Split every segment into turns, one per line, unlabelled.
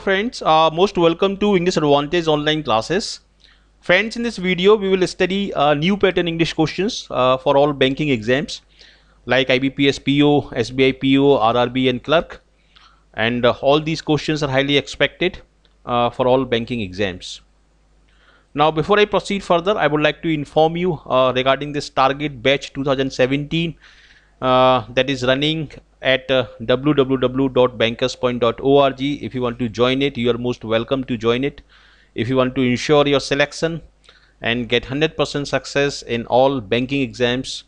friends, uh, most welcome to English Advantage online classes. Friends, in this video, we will study uh, new pattern English questions uh, for all banking exams like IBPS PO, SBI PO, RRB and clerk. And uh, all these questions are highly expected uh, for all banking exams. Now, before I proceed further, I would like to inform you uh, regarding this target batch 2017 that is running at uh, www.bankerspoint.org if you want to join it you are most welcome to join it if you want to ensure your selection and get 100% success in all banking exams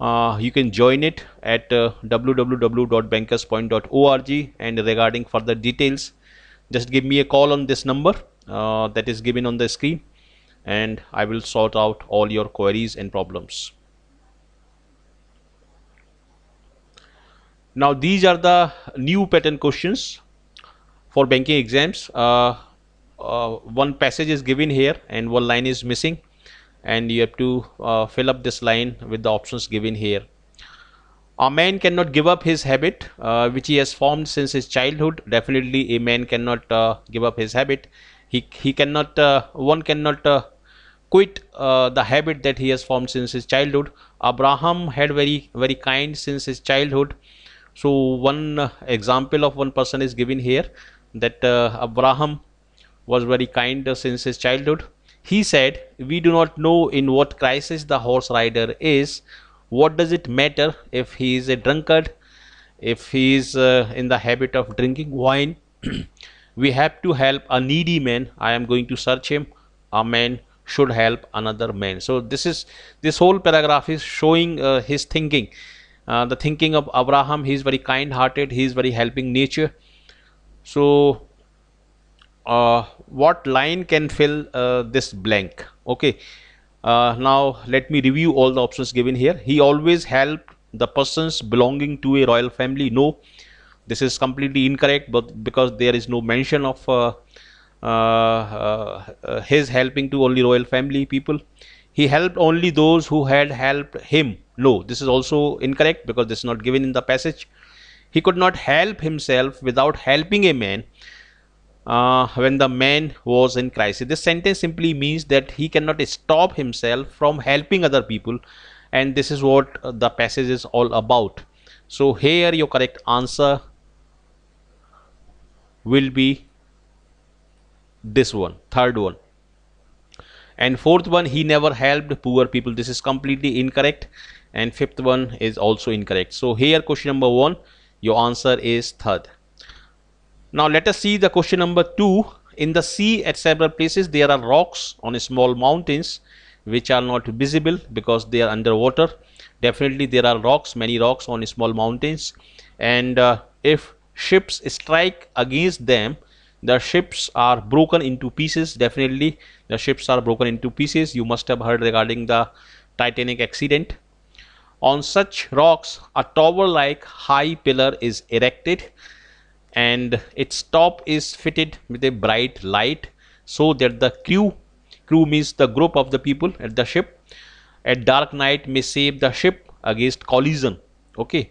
uh, you can join it at uh, www.bankerspoint.org and regarding further details just give me a call on this number uh, that is given on the screen and I will sort out all your queries and problems. Now these are the new pattern questions for banking exams. Uh, uh, one passage is given here and one line is missing and you have to uh, fill up this line with the options given here. A man cannot give up his habit uh, which he has formed since his childhood. Definitely a man cannot uh, give up his habit. He, he cannot, uh, one cannot quit uh, the habit that he has formed since his childhood. Abraham had very very kind since his childhood so one uh, example of one person is given here that uh, abraham was very kind uh, since his childhood he said we do not know in what crisis the horse rider is what does it matter if he is a drunkard if he is uh, in the habit of drinking wine we have to help a needy man i am going to search him a man should help another man so this is this whole paragraph is showing uh, his thinking uh, the thinking of Abraham. He is very kind hearted, he is very helping nature. So, uh, what line can fill uh, this blank? Okay, uh, now let me review all the options given here. He always helped the persons belonging to a royal family. No, this is completely incorrect, but because there is no mention of uh, his helping to only royal family people. He helped only those who had helped him low. This is also incorrect because this is not given in the passage. He could not help himself without helping a man uh, when the man was in crisis. This sentence simply means that he cannot stop himself from helping other people and this is what uh, the passage is all about. So here your correct answer will be this one, third one. And fourth one, he never helped poor people. This is completely incorrect and fifth one is also incorrect so here question number one your answer is third now let us see the question number two in the sea at several places there are rocks on small mountains which are not visible because they are underwater definitely there are rocks many rocks on small mountains and uh, if ships strike against them the ships are broken into pieces definitely the ships are broken into pieces you must have heard regarding the titanic accident on such rocks, a tower-like high pillar is erected and its top is fitted with a bright light so that the crew, crew means the group of the people at the ship, at dark night may save the ship against collision. Okay.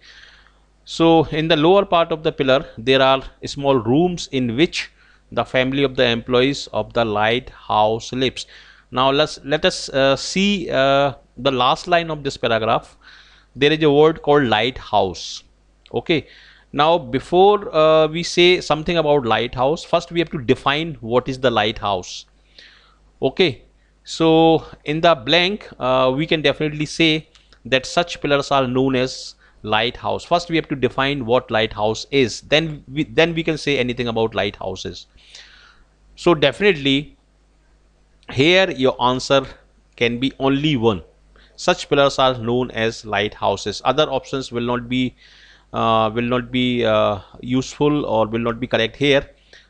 So in the lower part of the pillar, there are small rooms in which the family of the employees of the lighthouse lives. Now let's let us uh, see uh, the last line of this paragraph there is a word called lighthouse okay now before uh, we say something about lighthouse first we have to define what is the lighthouse okay so in the blank uh, we can definitely say that such pillars are known as lighthouse first we have to define what lighthouse is then we then we can say anything about lighthouses so definitely here your answer can be only one such pillars are known as lighthouses. Other options will not be uh, will not be uh, useful or will not be correct here.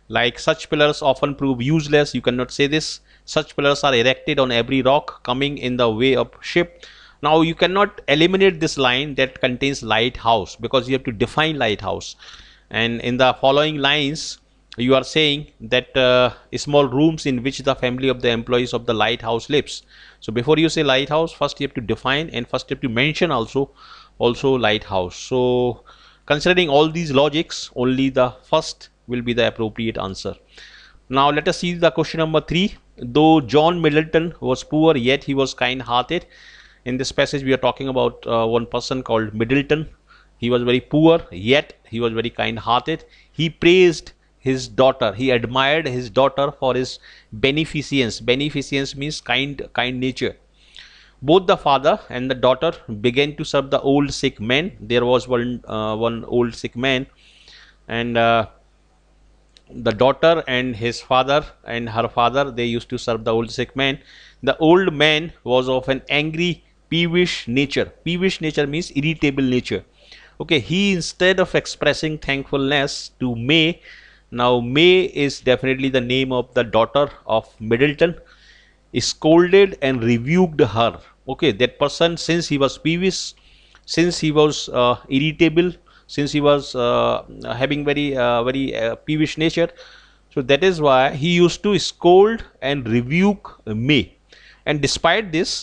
Like such pillars often prove useless. You cannot say this. Such pillars are erected on every rock coming in the way of ship. Now you cannot eliminate this line that contains lighthouse because you have to define lighthouse. And in the following lines, you are saying that uh, small rooms in which the family of the employees of the lighthouse lives so before you say lighthouse first you have to define and first you have to mention also also lighthouse so considering all these logics only the first will be the appropriate answer now let us see the question number three though john middleton was poor yet he was kind-hearted in this passage we are talking about uh, one person called middleton he was very poor yet he was very kind-hearted he praised his daughter he admired his daughter for his beneficence beneficence means kind kind nature both the father and the daughter began to serve the old sick man there was one uh, one old sick man and uh, the daughter and his father and her father they used to serve the old sick man the old man was of an angry peevish nature peevish nature means irritable nature okay he instead of expressing thankfulness to may now May is definitely the name of the daughter of Middleton. He scolded and rebuked her. Okay, that person since he was peevish, since he was uh, irritable, since he was uh, having very uh, very uh, peevish nature, so that is why he used to scold and rebuke May. And despite this,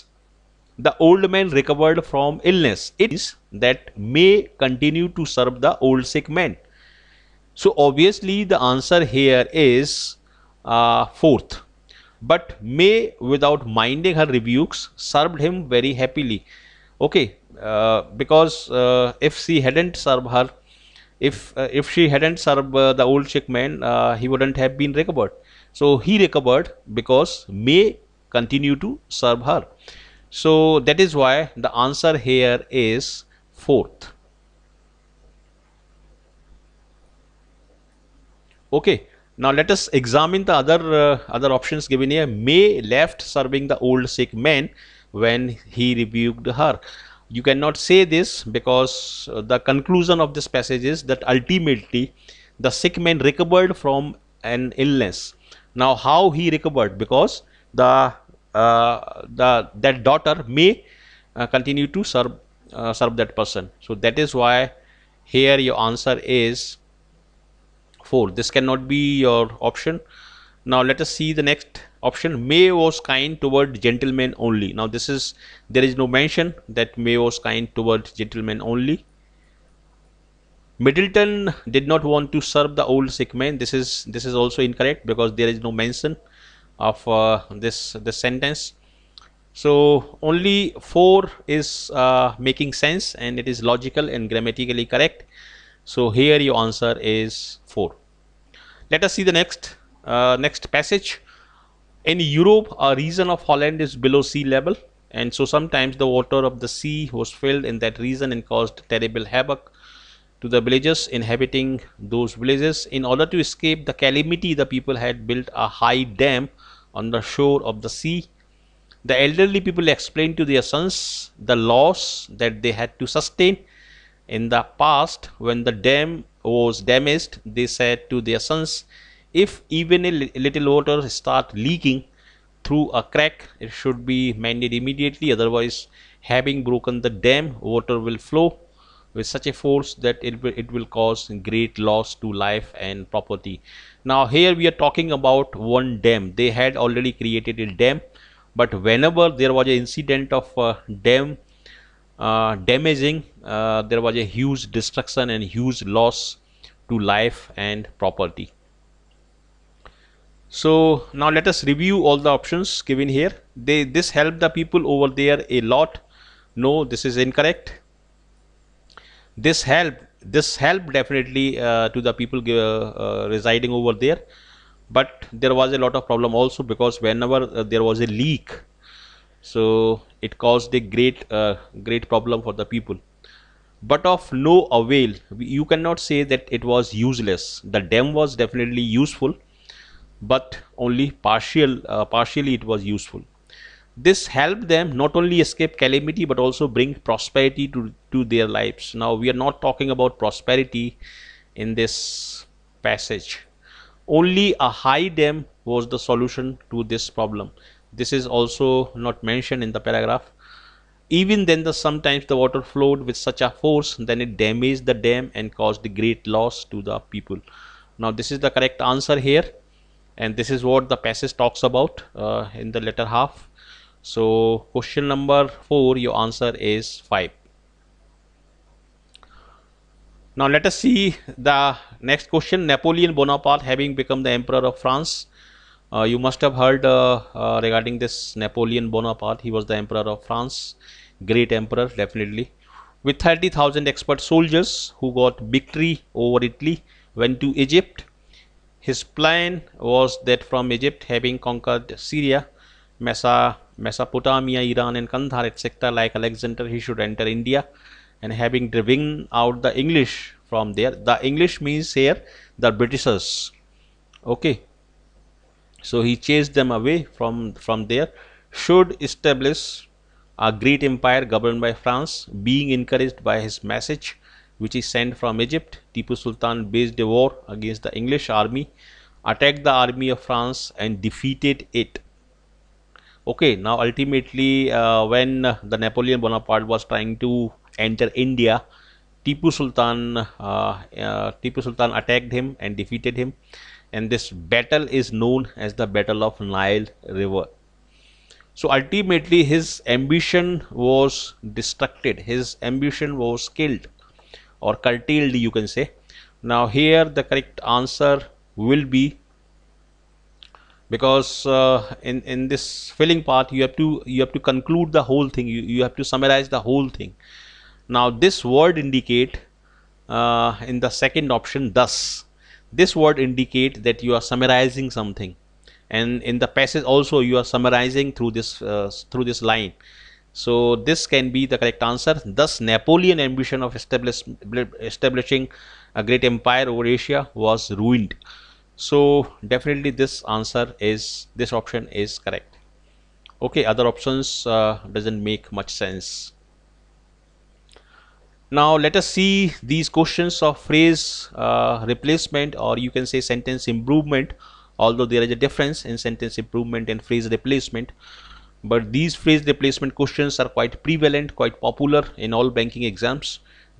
the old man recovered from illness. It is that May continued to serve the old sick man. So obviously the answer here is uh, fourth. But May, without minding her rebukes, served him very happily. Okay, uh, because uh, if she hadn't served her, if uh, if she hadn't served uh, the old sick man, uh, he wouldn't have been recovered. So he recovered because May continued to serve her. So that is why the answer here is fourth. Okay. Now let us examine the other uh, other options given here. May left serving the old sick man when he rebuked her. You cannot say this because uh, the conclusion of this passage is that ultimately the sick man recovered from an illness. Now how he recovered because the uh, the that daughter may uh, continue to serve uh, serve that person. So that is why here your answer is 4 this cannot be your option now let us see the next option may was kind toward gentlemen only now this is there is no mention that may was kind toward gentlemen only middleton did not want to serve the old sick man this is this is also incorrect because there is no mention of uh, this this sentence so only four is uh, making sense and it is logical and grammatically correct so here your answer is four let us see the next uh, next passage. In Europe, a region of Holland is below sea level, and so sometimes the water of the sea was filled in that region and caused terrible havoc to the villages inhabiting those villages. In order to escape the calamity, the people had built a high dam on the shore of the sea. The elderly people explained to their sons the loss that they had to sustain in the past when the dam was damaged, they said to their sons, if even a little water start leaking through a crack, it should be mended immediately. Otherwise, having broken the dam, water will flow with such a force that it will, it will cause great loss to life and property. Now here we are talking about one dam. They had already created a dam, but whenever there was an incident of uh, dam uh, damaging uh, there was a huge destruction and huge loss to life and property so now let us review all the options given here they this helped the people over there a lot no this is incorrect this helped this helped definitely uh, to the people uh, uh, residing over there but there was a lot of problem also because whenever uh, there was a leak so it caused a great uh, great problem for the people but of no avail you cannot say that it was useless the dam was definitely useful but only partial uh, partially it was useful this helped them not only escape calamity but also bring prosperity to to their lives now we are not talking about prosperity in this passage only a high dam was the solution to this problem this is also not mentioned in the paragraph even then the sometimes the water flowed with such a force then it damaged the dam and caused great loss to the people. Now this is the correct answer here and this is what the passage talks about uh, in the latter half. So question number 4 your answer is 5. Now let us see the next question. Napoleon Bonaparte having become the Emperor of France. Uh, you must have heard uh, uh, regarding this Napoleon Bonaparte. He was the Emperor of France great emperor definitely with 30,000 expert soldiers who got victory over Italy went to Egypt. His plan was that from Egypt having conquered Syria, Mesopotamia, Iran and Kandahar etc. like Alexander he should enter India and having driven out the English from there. The English means here the Britishers. Okay. So he chased them away from, from there should establish a great empire governed by France, being encouraged by his message which he sent from Egypt, Tipu Sultan waged a war against the English army, attacked the army of France and defeated it. Okay, now ultimately uh, when the Napoleon Bonaparte was trying to enter India, Tipu Sultan, uh, uh, Tipu Sultan attacked him and defeated him and this battle is known as the Battle of Nile River. So ultimately his ambition was destructed, his ambition was killed or curtailed you can say. Now here the correct answer will be because uh, in, in this filling part you have to you have to conclude the whole thing, you, you have to summarize the whole thing. Now this word indicate uh, in the second option thus. This word indicate that you are summarizing something and in the passage also you are summarizing through this uh, through this line so this can be the correct answer thus napoleon ambition of establish, establishing a great empire over asia was ruined so definitely this answer is this option is correct okay other options uh, doesn't make much sense now let us see these questions of phrase uh, replacement or you can say sentence improvement although there is a difference in sentence improvement and phrase replacement but these phrase replacement questions are quite prevalent quite popular in all banking exams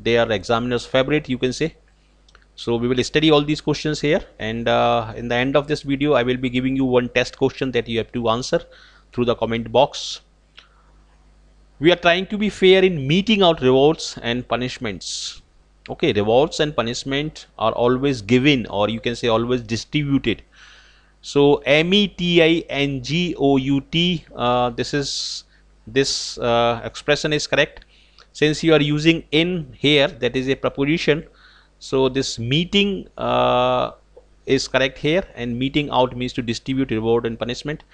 they are examiner's favorite you can say so we will study all these questions here and uh, in the end of this video i will be giving you one test question that you have to answer through the comment box we are trying to be fair in meeting out rewards and punishments okay rewards and punishment are always given or you can say always distributed so M-E-T-I-N-G-O-U-T, uh, this is this uh, expression is correct. Since you are using in here, that is a preposition. So this meeting uh, is correct here and meeting out means to distribute reward and punishment.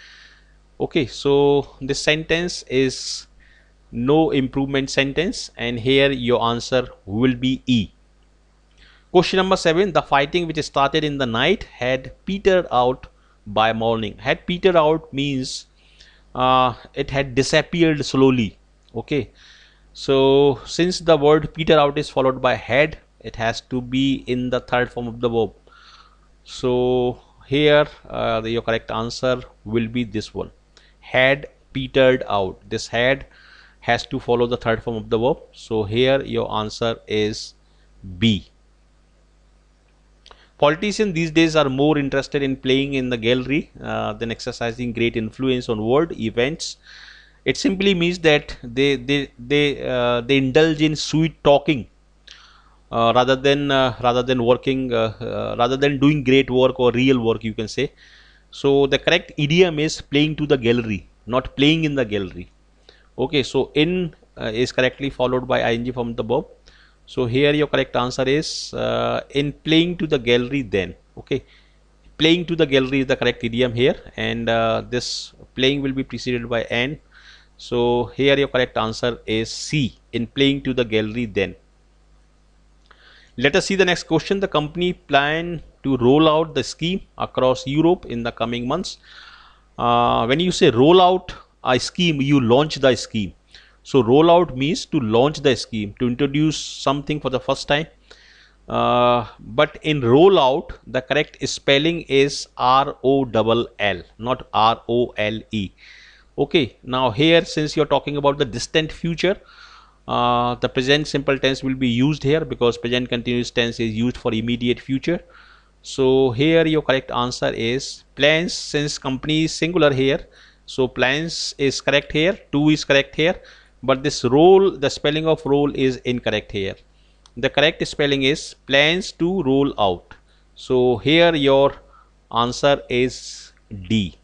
Okay, so this sentence is no improvement sentence and here your answer will be E. Question number 7. The fighting which started in the night had petered out by morning had petered out means uh, it had disappeared slowly okay so since the word peter out is followed by had it has to be in the third form of the verb so here uh, the, your correct answer will be this one had petered out this had has to follow the third form of the verb so here your answer is b Politicians these days are more interested in playing in the gallery uh, than exercising great influence on world events. It simply means that they they they uh, they indulge in sweet talking uh, rather than uh, rather than working uh, uh, rather than doing great work or real work you can say. So the correct idiom is playing to the gallery, not playing in the gallery. Okay, so in is correctly followed by ing from the verb so here your correct answer is uh, in playing to the gallery then okay playing to the gallery is the correct idiom here and uh, this playing will be preceded by and so here your correct answer is C in playing to the gallery then let us see the next question the company plan to roll out the scheme across Europe in the coming months uh, when you say roll out a scheme you launch the scheme so rollout means to launch the scheme, to introduce something for the first time. Uh, but in rollout, the correct spelling is R-O-L-L, not R-O-L-E. Okay, now here, since you're talking about the distant future, uh, the present simple tense will be used here because present continuous tense is used for immediate future. So here your correct answer is plans since company is singular here. So plans is correct here, two is correct here but this rule, the spelling of rule is incorrect here the correct spelling is plans to roll out so here your answer is D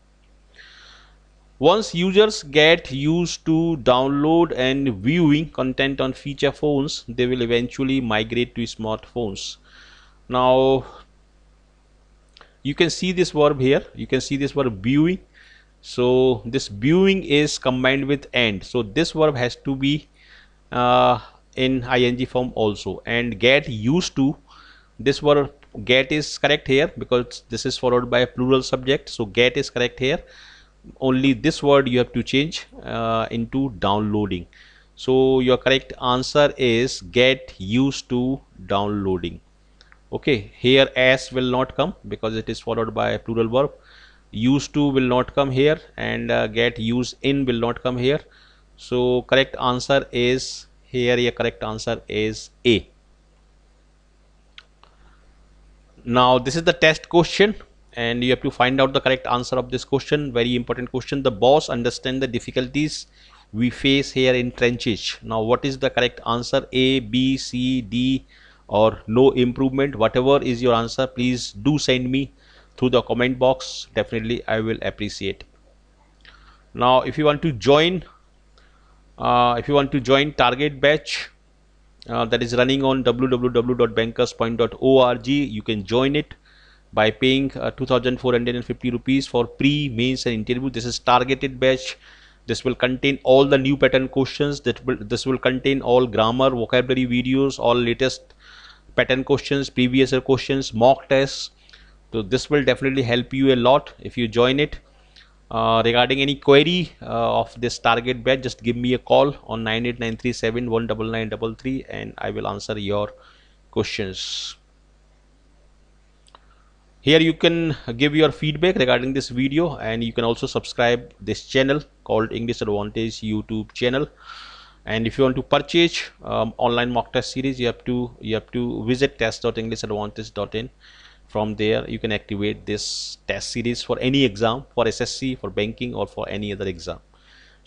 once users get used to download and viewing content on feature phones they will eventually migrate to smartphones now you can see this verb here you can see this verb viewing so this viewing is combined with and so this verb has to be uh, in ing form also and get used to this verb get is correct here because this is followed by a plural subject so get is correct here only this word you have to change uh, into downloading so your correct answer is get used to downloading okay here s will not come because it is followed by a plural verb use to will not come here and uh, get use in will not come here so correct answer is here your correct answer is a now this is the test question and you have to find out the correct answer of this question very important question the boss understand the difficulties we face here in trenches now what is the correct answer a b c d or no improvement whatever is your answer please do send me through the comment box definitely I will appreciate now if you want to join uh, if you want to join target batch uh, that is running on www.bankerspoint.org you can join it by paying uh, 2450 rupees for pre mains and interview this is targeted batch this will contain all the new pattern questions that will this will contain all grammar vocabulary videos all latest pattern questions previous questions mock tests so this will definitely help you a lot if you join it uh, regarding any query uh, of this target batch just give me a call on 9893719933 and I will answer your questions here you can give your feedback regarding this video and you can also subscribe this channel called English Advantage YouTube channel and if you want to purchase um, online mock test series you have to you have to visit test.englishadvantage.in from there you can activate this test series for any exam for SSC for banking or for any other exam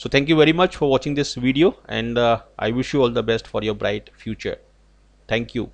so thank you very much for watching this video and uh, I wish you all the best for your bright future thank you